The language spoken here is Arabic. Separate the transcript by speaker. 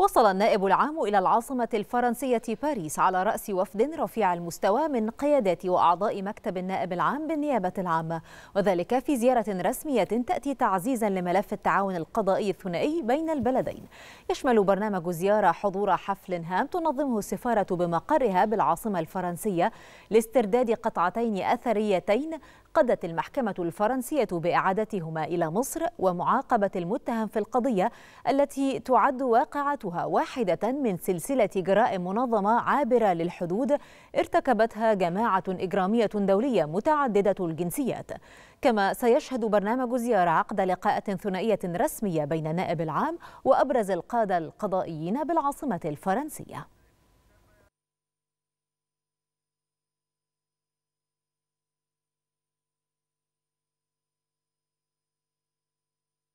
Speaker 1: وصل النائب العام إلى العاصمة الفرنسية باريس على رأس وفد رفيع المستوى من قيادات وأعضاء مكتب النائب العام بالنيابة العامة وذلك في زيارة رسمية تأتي تعزيزا لملف التعاون القضائي الثنائي بين البلدين يشمل برنامج الزيارة حضور حفل هام تنظمه السفارة بمقرها بالعاصمة الفرنسية لاسترداد قطعتين أثريتين قدت المحكمة الفرنسية بإعادتهما إلى مصر ومعاقبة المتهم في القضية التي تعد واقعة وقتها واحدة من سلسلة جرائم منظمة عابرة للحدود ارتكبتها جماعة إجرامية دولية متعددة الجنسيات كما سيشهد برنامج زيارة عقد لقاءات ثنائية رسمية بين النائب العام وأبرز القادة القضائيين بالعاصمة الفرنسية